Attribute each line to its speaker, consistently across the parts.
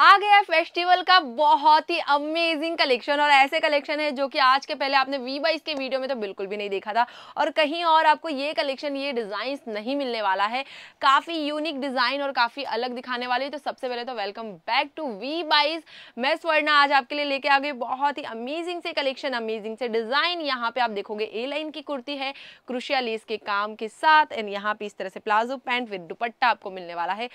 Speaker 1: आ गया फेस्टिवल का बहुत ही अमेजिंग कलेक्शन और ऐसे कलेक्शन है जो कि आज के पहले आपने वी बाइस के वीडियो में तो बिल्कुल भी नहीं देखा था और कहीं और आपको ये कलेक्शन ये डिज़ाइन नहीं मिलने वाला है काफ़ी यूनिक डिज़ाइन और काफ़ी अलग दिखाने वाली तो सबसे पहले तो वेलकम बैक टू वी बाइस मैं स्वर्णा आज आपके लिए लेके आ गई बहुत ही अमेजिंग से कलेक्शन अमेजिंग से डिज़ाइन यहाँ पे आप देखोगे ए लाइन की कुर्ती है क्रुशिया लेस के काम के साथ एंड यहाँ पे इस तरह से प्लाजो पैंट विद दुपट्टा आपको मिलने वाला है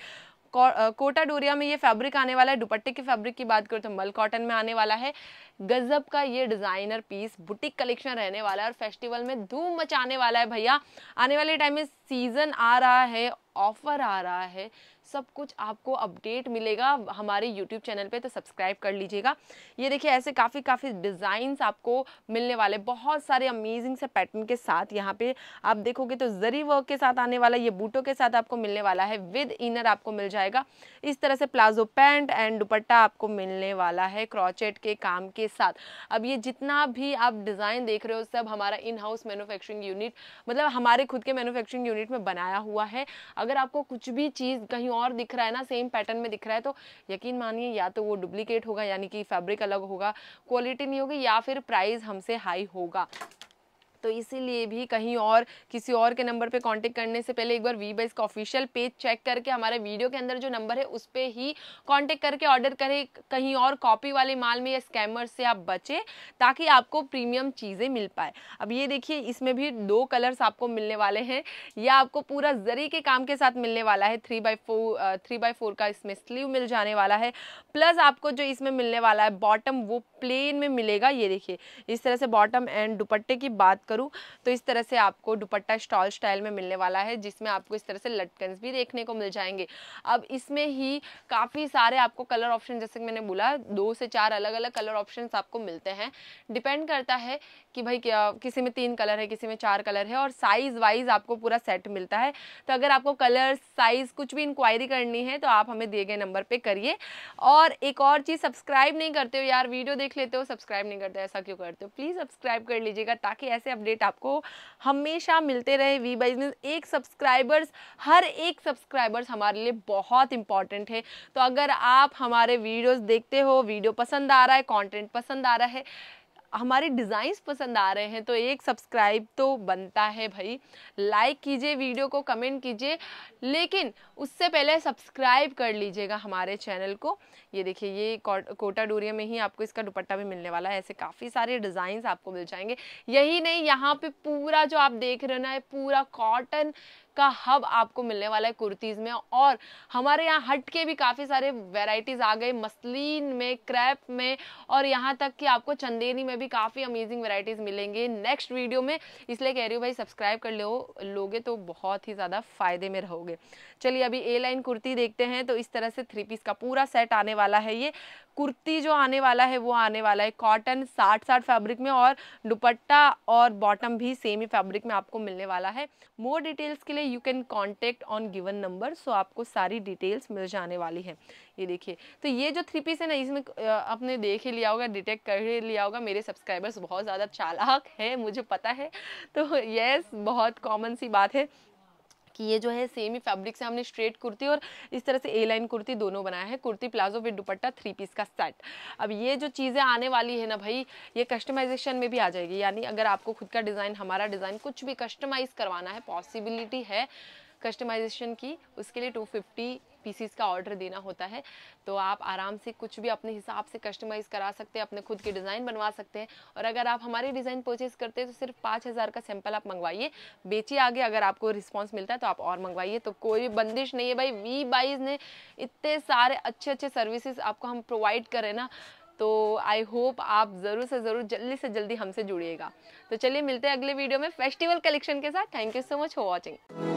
Speaker 1: कोटा डोरिया में ये फैब्रिक आने वाला है दुपट्टे के फैब्रिक की बात करें तो मल कॉटन में आने वाला है गजब का ये डिजाइनर पीस बुटीक कलेक्शन रहने वाला है और फेस्टिवल में धूम मचाने वाला है भैया आने वाले टाइम में सीजन आ रहा है ऑफ़र आ रहा है सब कुछ आपको अपडेट मिलेगा हमारे यूट्यूब चैनल पे तो सब्सक्राइब कर लीजिएगा ये देखिए ऐसे काफ़ी काफ़ी डिज़ाइंस आपको मिलने वाले बहुत सारे अमेजिंग से पैटर्न के साथ यहाँ पे आप देखोगे तो जरी वर्क के साथ आने वाला ये बूटों के साथ आपको मिलने वाला है विद इनर आपको मिल जाएगा इस तरह से प्लाजो पैंट एंड दुपट्टा आपको मिलने वाला है क्रॉचेट के काम के साथ अब ये जितना भी आप डिज़ाइन देख रहे हो सब हमारा इन हाउस मैनुफैक्चरिंग यूनिट मतलब हमारे खुद के मैनुफैक्चरिंग यूनिट में बनाया हुआ है अगर आपको कुछ भी चीज़ कहीं और दिख रहा है ना सेम पैटर्न में दिख रहा है तो यकीन मानिए या तो वो डुप्लीकेट होगा यानी कि फैब्रिक अलग होगा क्वालिटी नहीं होगी या फिर प्राइस हमसे हाई होगा तो इसीलिए भी कहीं और किसी और के नंबर पर कॉन्टेक्ट करने से पहले एक बार वी बाइस का ऑफिशियल पेज चेक करके हमारे वीडियो के अंदर जो नंबर है उस पर ही कॉन्टेक्ट करके ऑर्डर करें कहीं और कॉपी वाले माल में या स्कैमर से आप बचें ताकि आपको प्रीमियम चीज़ें मिल पाए अब ये देखिए इसमें भी दो कलर्स आपको मिलने वाले हैं या आपको पूरा जरी के काम के साथ मिलने वाला है three by four three by four का इसमें स्लीव मिल जाने वाला है प्लस आपको जो इसमें मिलने वाला है बॉटम वो प्लेन में मिलेगा ये देखिए इस तरह से बॉटम एंड दुपट्टे की बात करूँ करूँ तो इस तरह से आपको दुपट्टा स्टॉल स्टाइल में मिलने वाला है जिसमें आपको इस तरह से लटकन्स भी देखने को मिल जाएंगे अब इसमें ही काफ़ी सारे आपको कलर ऑप्शन जैसे कि मैंने बोला दो से चार अलग अलग कलर ऑप्शन आपको मिलते हैं डिपेंड करता है कि भाई किसी में तीन कलर है किसी में चार कलर है और साइज़ वाइज आपको पूरा सेट मिलता है तो अगर आपको कलर साइज़ कुछ भी इंक्वायरी करनी है तो आप हमें दिए गए नंबर पर करिए और एक और चीज़ सब्सक्राइब नहीं करते हो यार वीडियो देख लेते हो सब्सक्राइब नहीं करते ऐसा क्यों करते हो प्लीज़ सब्सक्राइब कर लीजिएगा ताकि ऐसे अपडेट आपको हमेशा मिलते रहे वी बाइज एक सब्सक्राइबर्स हर एक सब्सक्राइबर्स हमारे लिए बहुत इंपॉर्टेंट है तो अगर आप हमारे वीडियोस देखते हो वीडियो पसंद आ रहा है कंटेंट पसंद आ रहा है हमारे डिज़ाइंस पसंद आ रहे हैं तो एक सब्सक्राइब तो बनता है भाई लाइक कीजिए वीडियो को कमेंट कीजिए लेकिन उससे पहले सब्सक्राइब कर लीजिएगा हमारे चैनल को ये देखिए ये कोटा डोरिया में ही आपको इसका दुपट्टा भी मिलने वाला है ऐसे काफ़ी सारे डिज़ाइंस आपको मिल जाएंगे यही नहीं यहाँ पे पूरा जो आप देख रहे हो ना पूरा कॉटन का हब आपको मिलने वाला है कुर्तीज़ में और हमारे यहाँ हट के भी काफ़ी सारे वेराइटीज़ आ गए मसलिन में क्रैप में और यहाँ तक कि आपको चंदेरी में भी काफ़ी अमेजिंग वेराइटीज़ मिलेंगे नेक्स्ट वीडियो में इसलिए कह रही हूँ भाई सब्सक्राइब कर लो लोगे तो बहुत ही ज़्यादा फ़ायदे में रहोगे चलिए अभी ए लाइन कुर्ती देखते हैं तो इस तरह से थ्री पीस का पूरा सेट आने वाला है ये कुर्ती जो आने वाला है वो आने वाला है कॉटन साठ साठ फैब्रिक में और दुपट्टा और बॉटम भी सेम ही फैब्रिक में आपको मिलने वाला है मोर डिटेल्स के लिए you can contact on given number so आपको सारी डिटेल्स मिल जाने वाली है ये देखिए तो ये जो थ्री पीस है ना इसमें आपने देख ही लिया होगा डिटेक्ट कर ही लिया होगा मेरे सब्सक्राइबर्स बहुत ज़्यादा चालाक है मुझे पता है तो यस बहुत कॉमन सी बात है कि ये जो है सेम ही फैब्रिक से हमने स्ट्रेट कुर्ती और इस तरह से ए लाइन कुर्ती दोनों बनाया है kurti palazzo with dupatta three piece का सेट अब ये जो चीज़ें आने वाली है ना भाई ये कस्टमाइजेशन में भी आ जाएगी यानी अगर आपको खुद का डिज़ाइन हमारा डिज़ाइन कुछ भी कस्टमाइज़ करवाना है पॉसिबिलिटी है कस्टमाइजेशन की उसके लिए 250 पीसीस का ऑर्डर देना होता है तो आप आराम से कुछ भी अपने हिसाब से कस्टमाइज़ करा सकते हैं अपने खुद के डिज़ाइन बनवा सकते हैं और अगर आप हमारे डिज़ाइन परचेज़ करते हैं तो सिर्फ पाँच हज़ार का सैम्पल आप मंगवाइए बेचिए आगे अगर आपको रिस्पॉन्स मिलता है तो आप और मंगवाइए तो कोई बंदिश नहीं है भाई वी बाइज ने इतने सारे अच्छे अच्छे सर्विसेज आपको हम प्रोवाइड करें ना तो आई होप आप ज़रूर से ज़रूर जल्दी से जल्दी हमसे जुड़िएगा तो चलिए मिलते हैं अगले वीडियो में फेस्टिवल कलेक्शन के साथ thank you so much for watching